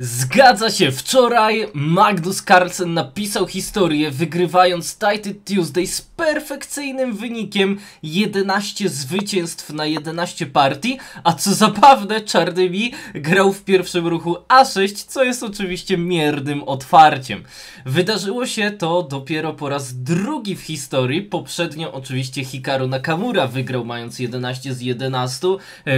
Zgadza się, wczoraj Magnus Carlsen napisał historię wygrywając Title Tuesday z perfekcyjnym wynikiem 11 zwycięstw na 11 partii, a co zabawne Czarnymi grał w pierwszym ruchu A6, co jest oczywiście miernym otwarciem. Wydarzyło się to dopiero po raz drugi w historii, poprzednio oczywiście Hikaru Nakamura wygrał mając 11 z 11,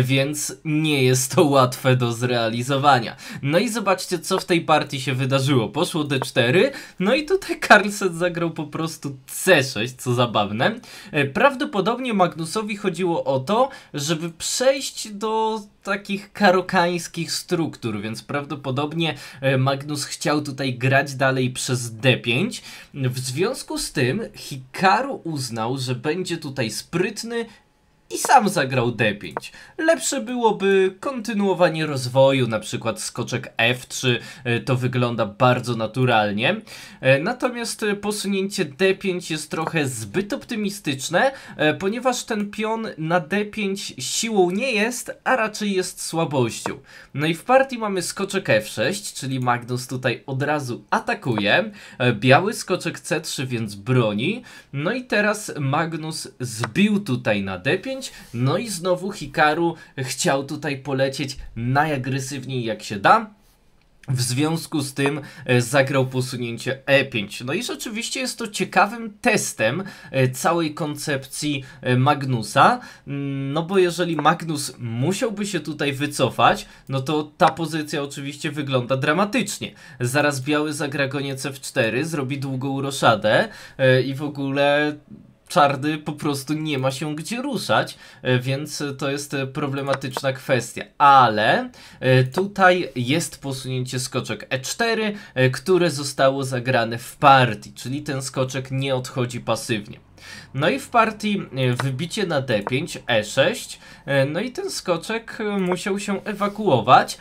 więc nie jest to łatwe do zrealizowania. No i zobaczmy zobaczcie, co w tej partii się wydarzyło. Poszło D4, no i tutaj Carlsen zagrał po prostu C6, co zabawne. E, prawdopodobnie Magnusowi chodziło o to, żeby przejść do takich karokańskich struktur, więc prawdopodobnie e, Magnus chciał tutaj grać dalej przez D5. W związku z tym Hikaru uznał, że będzie tutaj sprytny i sam zagrał D5. Lepsze byłoby kontynuowanie rozwoju, na przykład skoczek F3, e, to wygląda bardzo naturalnie. E, natomiast e, posunięcie D5 jest trochę zbyt optymistyczne, ponieważ ten pion na D5 siłą nie jest, a raczej jest słabością. No i w partii mamy skoczek F6, czyli Magnus tutaj od razu atakuje, biały skoczek C3 więc broni, no i teraz Magnus zbił tutaj na D5, no i znowu Hikaru chciał tutaj polecieć najagresywniej jak się da. W związku z tym e, zagrał posunięcie E5. No i rzeczywiście jest to ciekawym testem e, całej koncepcji e, Magnusa, mm, no bo jeżeli Magnus musiałby się tutaj wycofać, no to ta pozycja oczywiście wygląda dramatycznie. Zaraz biały zagra goniec F4, zrobi długą roszadę i w ogóle Czardy po prostu nie ma się gdzie ruszać, e, więc to jest e, problematyczna kwestia. Ale e, tutaj jest posunięcie skoczek E4, które zostało zagrane w partii, czyli ten skoczek nie odchodzi pasywnie. No i w partii e, wybicie na D5, E6, e, no i ten skoczek e, musiał się ewakuować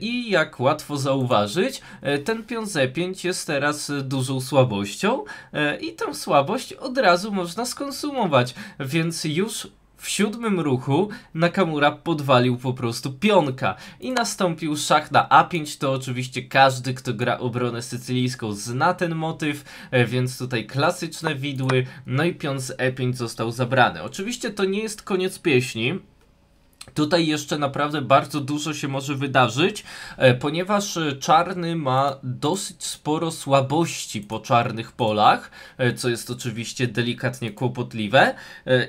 i jak łatwo zauważyć, ten pion Z5 jest teraz dużą słabością i tę słabość od razu można skonsumować, więc już w siódmym ruchu Nakamura podwalił po prostu pionka i nastąpił szach na A5, to oczywiście każdy, kto gra obronę sycylijską zna ten motyw, e, więc tutaj klasyczne widły, no i pion z E5 został zabrany. Oczywiście to nie jest koniec pieśni, Tutaj jeszcze naprawdę bardzo dużo się może wydarzyć, e, ponieważ e, czarny ma dosyć sporo słabości po czarnych polach, e, co jest oczywiście delikatnie kłopotliwe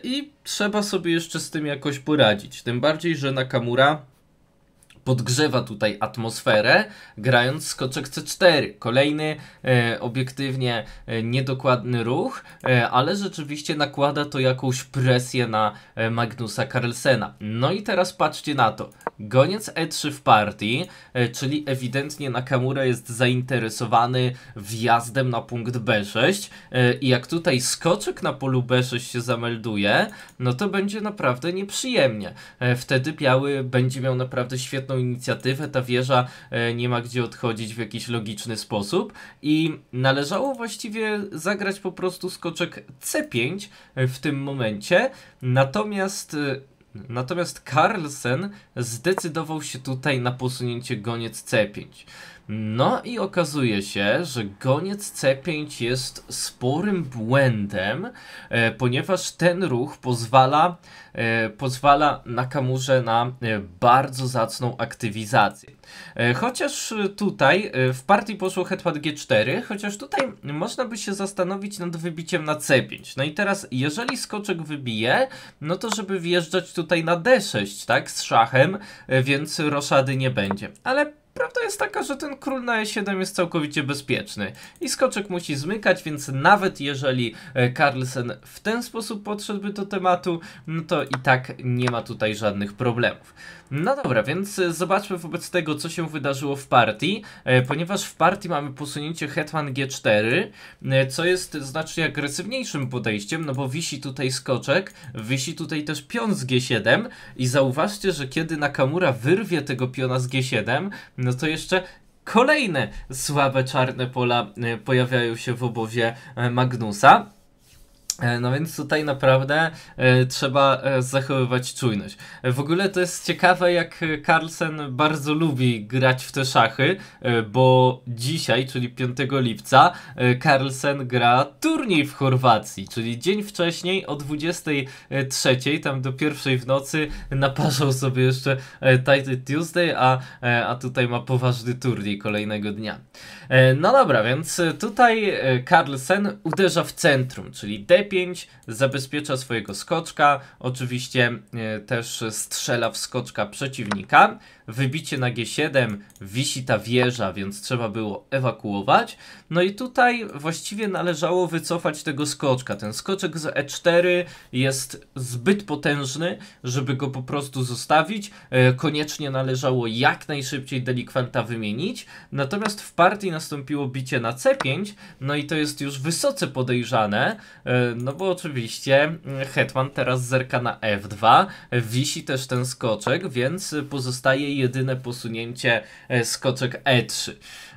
i trzeba sobie jeszcze z tym jakoś poradzić. Tym bardziej, że Nakamura podgrzewa tutaj atmosferę, grając skoczek C4. Kolejny e, obiektywnie e, niedokładny ruch, e, ale rzeczywiście nakłada to jakąś presję na e, Magnusa Carlsena. No i teraz patrzcie na to. Goniec E3 w partii, e, czyli ewidentnie Nakamura jest zainteresowany wjazdem na punkt B6 e, i jak tutaj skoczek na polu B6 się zamelduje, no to będzie naprawdę nieprzyjemnie. Wtedy biały będzie miał naprawdę świetną własną inicjatywę, ta wieża e, nie ma gdzie odchodzić w jakiś logiczny sposób i należało właściwie zagrać po prostu skoczek C5 e, w tym momencie, natomiast e, Natomiast Carlsen zdecydował się tutaj na posunięcie goniec C5. No i okazuje się, że goniec C5 jest sporym błędem, e, ponieważ ten ruch pozwala, e, pozwala kamurze na e, bardzo zacną aktywizację. E, chociaż tutaj e, w partii poszło hetman G4, chociaż tutaj można by się zastanowić nad wybiciem na C5. No i teraz, jeżeli skoczek wybije, no to żeby wjeżdżać tutaj na D6, tak, z szachem, e, więc roszady nie będzie. Ale Prawda jest taka, że ten król na e7 jest całkowicie bezpieczny i skoczek musi zmykać, więc nawet jeżeli e, Carlsen w ten sposób podszedłby do tematu, no to i tak nie ma tutaj żadnych problemów. No dobra, więc e, zobaczmy wobec tego, co się wydarzyło w partii, e, ponieważ w partii mamy posunięcie Hetman G4, e, co jest znacznie agresywniejszym podejściem, no bo wisi tutaj skoczek, wisi tutaj też pion z G7 i zauważcie, że kiedy Nakamura wyrwie tego piona z G7, no to jeszcze kolejne słabe czarne pola pojawiają się w obozie Magnusa. E, no więc tutaj naprawdę e, trzeba e, zachowywać czujność. W ogóle to jest ciekawe, jak Carlsen bardzo lubi grać w te szachy, bo dzisiaj, czyli 5 lipca, Carlsen gra turniej w Chorwacji, czyli dzień wcześniej o 23, tam do pierwszej w nocy naparzał sobie jeszcze Title Tuesday, a, a tutaj ma poważny turniej kolejnego dnia. No dobra, więc tutaj Carlsen uderza w centrum, czyli dep zabezpiecza swojego skoczka, oczywiście e, też strzela w skoczka przeciwnika wybicie na G7, wisi ta wieża, więc trzeba było ewakuować. No i tutaj właściwie należało wycofać tego skoczka. Ten skoczek z E4 jest zbyt potężny, żeby go po prostu zostawić. E, koniecznie należało jak najszybciej delikwenta wymienić. Natomiast w partii nastąpiło bicie na C5, no i to jest już wysoce podejrzane, e, no bo oczywiście Hetman teraz zerka na F2, wisi też ten skoczek, więc pozostaje jedyne posunięcie e, skoczek E3.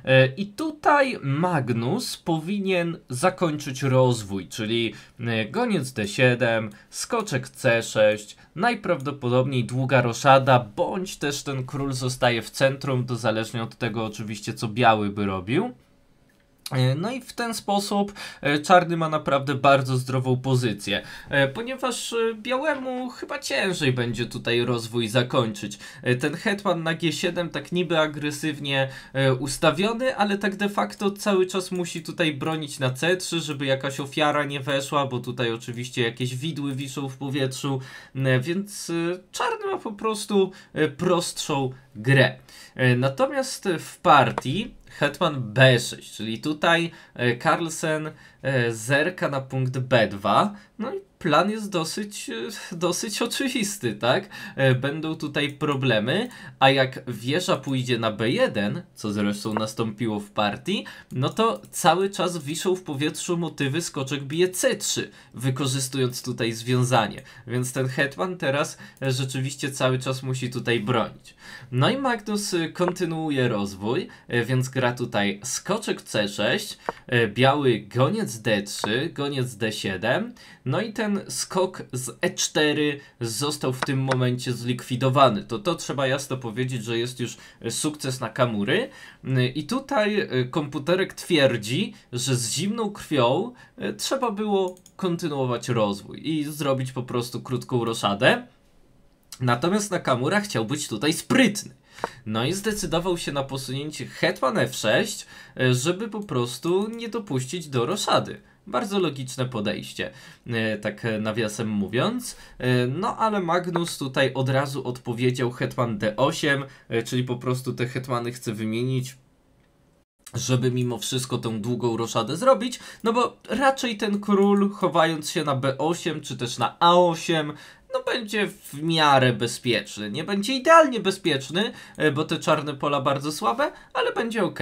E, I tutaj Magnus powinien zakończyć rozwój, czyli e, goniec D7, skoczek C6, najprawdopodobniej długa roszada, bądź też ten król zostaje w centrum, to zależnie od tego oczywiście co biały by robił. E, no i w ten sposób e, czarny ma naprawdę bardzo zdrową pozycję, e, ponieważ białemu chyba ciężej będzie tutaj rozwój zakończyć. Ten hetman na G7 tak niby agresywnie ustawiony, ale tak de facto cały czas musi tutaj bronić na C3, żeby jakaś ofiara nie weszła, bo tutaj oczywiście jakieś widły wiszą w powietrzu, więc czarny ma po prostu prostszą grę. Natomiast w partii hetman b6, czyli tutaj e, Carlsen e, zerka na punkt b2, no i plan jest dosyć, dosyć oczywisty, tak? E, będą tutaj problemy, a jak wieża pójdzie na B1, co zresztą nastąpiło w partii, no to cały czas wiszą w powietrzu motywy skoczek bije C3, wykorzystując tutaj związanie. Więc ten hetman teraz rzeczywiście cały czas musi tutaj bronić. No i Magnus kontynuuje rozwój, e, więc gra tutaj skoczek C6, e, biały goniec D3, goniec D7, no i ten ten skok z E4 został w tym momencie zlikwidowany. To to trzeba jasno powiedzieć, że jest już sukces na Kamury. I tutaj e, komputerek twierdzi, że z zimną krwią e, trzeba było kontynuować rozwój i zrobić po prostu krótką roszadę. Natomiast Nakamura chciał być tutaj sprytny. No i zdecydował się na posunięcie hetman f6, e, żeby po prostu nie dopuścić do roszady. Bardzo logiczne podejście, e, tak e, nawiasem mówiąc. E, no ale Magnus tutaj od razu odpowiedział Hetman D8, czyli po prostu te Hetmany chce wymienić żeby mimo wszystko tą długą roszadę zrobić, no bo raczej ten król chowając się na B8 czy też na A8 no będzie w miarę bezpieczny. Nie będzie idealnie bezpieczny, bo te czarne pola bardzo słabe, ale będzie ok.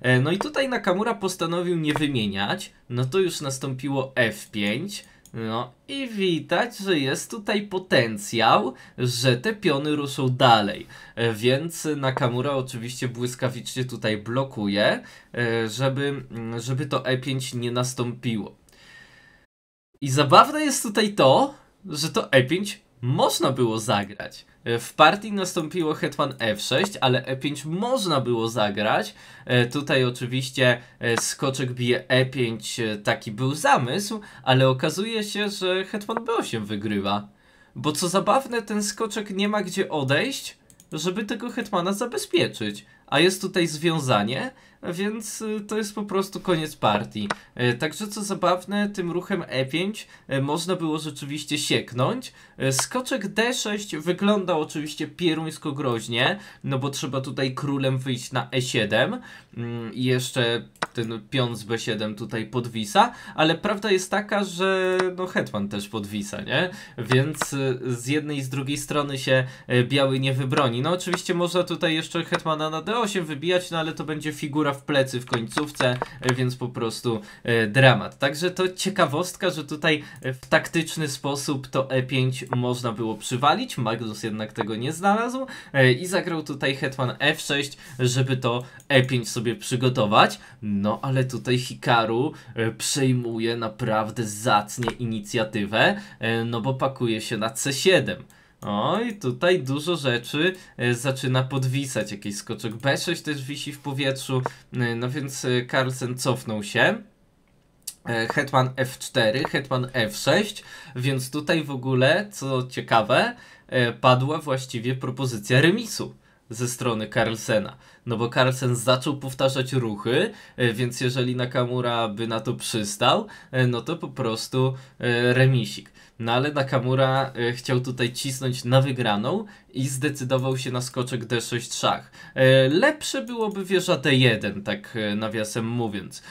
E, no i tutaj Nakamura postanowił nie wymieniać, no to już nastąpiło F5, no i widać, że jest tutaj potencjał, że te piony ruszą dalej. E, więc Nakamura oczywiście błyskawicznie tutaj blokuje, e, żeby, mm, żeby to E5 nie nastąpiło. I zabawne jest tutaj to, że to E5 można było zagrać. E, w partii nastąpiło hetman f6, ale e5 można było zagrać. E, tutaj oczywiście e, skoczek bije e5, taki był zamysł, ale okazuje się, że hetman b8 wygrywa. Bo co zabawne, ten skoczek nie ma gdzie odejść, żeby tego hetmana zabezpieczyć a jest tutaj związanie, więc y, to jest po prostu koniec partii. Y, także co zabawne, tym ruchem E5 y, można było rzeczywiście sieknąć. Skoczek D6 wyglądał oczywiście pieruńsko groźnie, no bo trzeba tutaj królem wyjść na E7 mm, i jeszcze ten pion z B7 tutaj podwisa, ale prawda jest taka, że no hetman też podwisa, nie? Więc y, z jednej i z drugiej strony się y, biały nie wybroni. No oczywiście można tutaj jeszcze hetmana na D8 wybijać, no ale to będzie figura w plecy w końcówce, y, więc po prostu dramat. Także to ciekawostka, że tutaj w taktyczny sposób to E5 można było przywalić, Magnus jednak tego nie znalazł i zagrał tutaj hetman F6, żeby to E5 sobie przygotować. No, ale tutaj Hikaru e, przejmuje naprawdę zacnie inicjatywę, e, no bo pakuje się na C7. O, no i tutaj dużo rzeczy e, zaczyna podwisać. Jakiś skoczek B6 też wisi w powietrzu. No więc Carlsen cofnął się. Hetman F4, Hetman F6, więc tutaj w ogóle, co ciekawe, padła właściwie propozycja remisu ze strony Carlsena. No bo Carlsen zaczął powtarzać ruchy, e, więc jeżeli Nakamura by na to przystał, e, no to po prostu e, remisik. No ale Nakamura chciał tutaj cisnąć na wygraną i zdecydował się na skoczek D6 szach. Lepsze byłoby wieża D1, tak nawiasem mówiąc.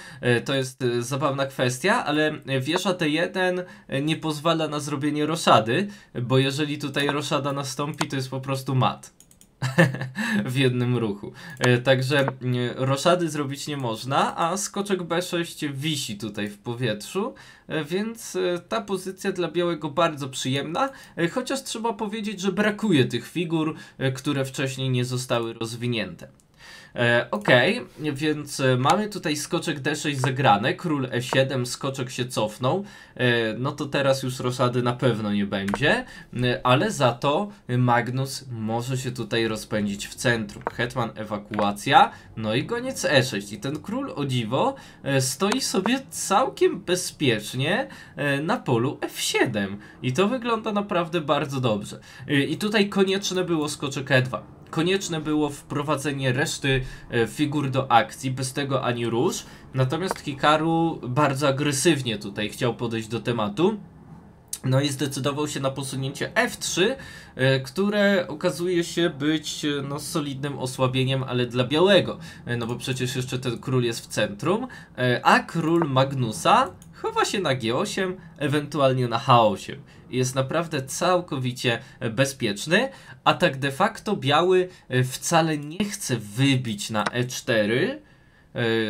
To jest zabawna kwestia, ale wieża D1 nie pozwala na zrobienie roszady, bo jeżeli tutaj roszada nastąpi, to jest po prostu mat. w jednym ruchu. E, także e, roszady zrobić nie można, a skoczek B6 wisi tutaj w powietrzu, e, więc ta pozycja dla białego bardzo przyjemna, chociaż trzeba powiedzieć, że brakuje tych figur, które wcześniej nie zostały rozwinięte. E, okej, okay, więc e, mamy tutaj skoczek d6 zagrane, król e7, skoczek się cofnął, e, no to teraz już roszady na pewno nie będzie, ale za to Magnus może się tutaj rozpędzić w centrum. Hetman ewakuacja, no i goniec e6 i ten król o dziwo stoi sobie całkiem bezpiecznie na polu f7 i to wygląda naprawdę bardzo dobrze. I tutaj konieczne było skoczek e2 konieczne było wprowadzenie reszty e, figur do akcji, bez tego ani rusz. Natomiast Hikaru bardzo agresywnie tutaj chciał podejść do tematu. No i zdecydował się na posunięcie F3, e, które okazuje się być e, no, solidnym osłabieniem, ale dla białego, no bo przecież jeszcze ten król jest w centrum, a król Magnusa chowa się na G8, ewentualnie na H8 jest naprawdę całkowicie bezpieczny. tak de facto biały e, wcale nie chce wybić na e4, e,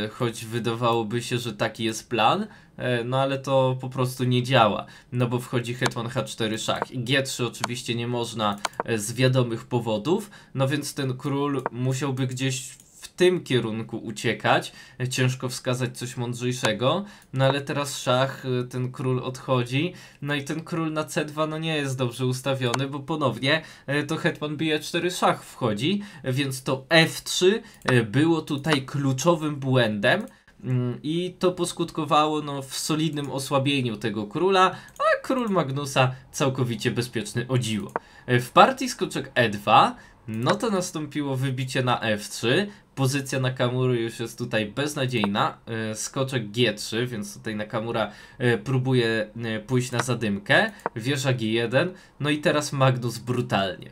choć wydawałoby się, że taki jest plan, e, no ale to po prostu nie działa, no bo wchodzi hetman h4 szach i g3 oczywiście nie można z wiadomych powodów, no więc ten król musiałby gdzieś tym kierunku uciekać. Ciężko wskazać coś mądrzejszego, no ale teraz szach, y, ten król odchodzi, no i ten król na C2 no nie jest dobrze ustawiony, bo ponownie y, to hetman bije 4 szach wchodzi, więc to F3 y, było tutaj kluczowym błędem, mm, i to poskutkowało no, w solidnym osłabieniu tego króla, a król Magnusa całkowicie bezpieczny odziło. W partii skoczek E2 no to nastąpiło wybicie na F3. Pozycja Nakamura już jest tutaj beznadziejna. E, skoczek G3, więc tutaj Nakamura e, próbuje e, pójść na zadymkę. Wieża G1. No i teraz Magnus brutalnie.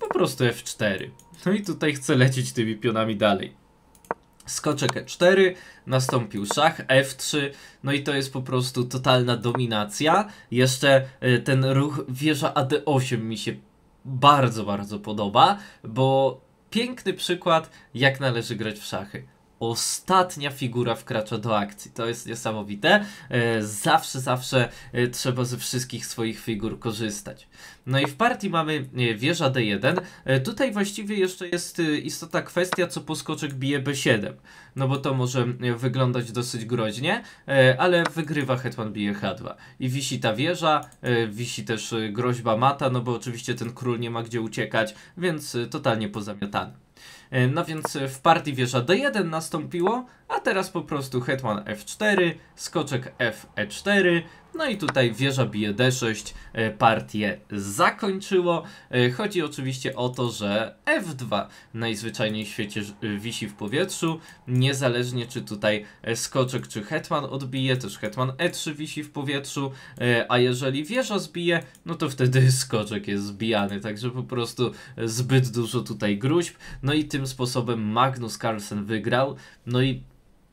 Po prostu F4. No i tutaj chce lecieć tymi pionami dalej. Skoczek E4, nastąpił szach, F3, no i to jest po prostu totalna dominacja. Jeszcze ten ruch wieża AD8 mi się bardzo, bardzo podoba, bo piękny przykład, jak należy grać w szachy ostatnia figura wkracza do akcji. To jest niesamowite. E, zawsze, zawsze e, trzeba ze wszystkich swoich figur korzystać. No i w partii mamy e, wieża D1. Tutaj właściwie jeszcze jest istota kwestia, co poskoczek bije B7. No bo to może wyglądać dosyć groźnie, ale wygrywa hetman bije H2. I wisi ta wieża, wisi też groźba mata, no bo oczywiście ten król nie ma gdzie uciekać, więc totalnie pozamiatany. E, no więc e, w partii wieża d1 nastąpiło, a teraz po prostu hetman f4, skoczek f e4, no i tutaj wieża bije d6, e, partię zakończyło. E, chodzi oczywiście o to, że f2 najzwyczajniej w świecie e, wisi w powietrzu, niezależnie czy tutaj skoczek czy hetman odbije, też hetman e3 wisi w powietrzu, a jeżeli wieża zbije, no to wtedy skoczek jest zbijany, także po prostu zbyt dużo tutaj gruźb. No i tym sposobem Magnus Carlsen wygrał, no i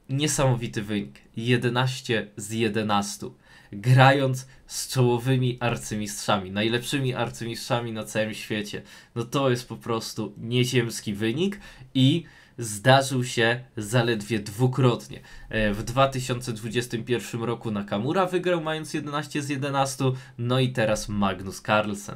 niesamowity wynik, 11 z 11 grając z czołowymi arcymistrzami, najlepszymi arcymistrzami na całym świecie. No to jest po prostu nieziemski wynik i zdarzył się zaledwie dwukrotnie. E, w 2021 roku Nakamura wygrał mając 11 z 11, no i teraz Magnus Carlsen.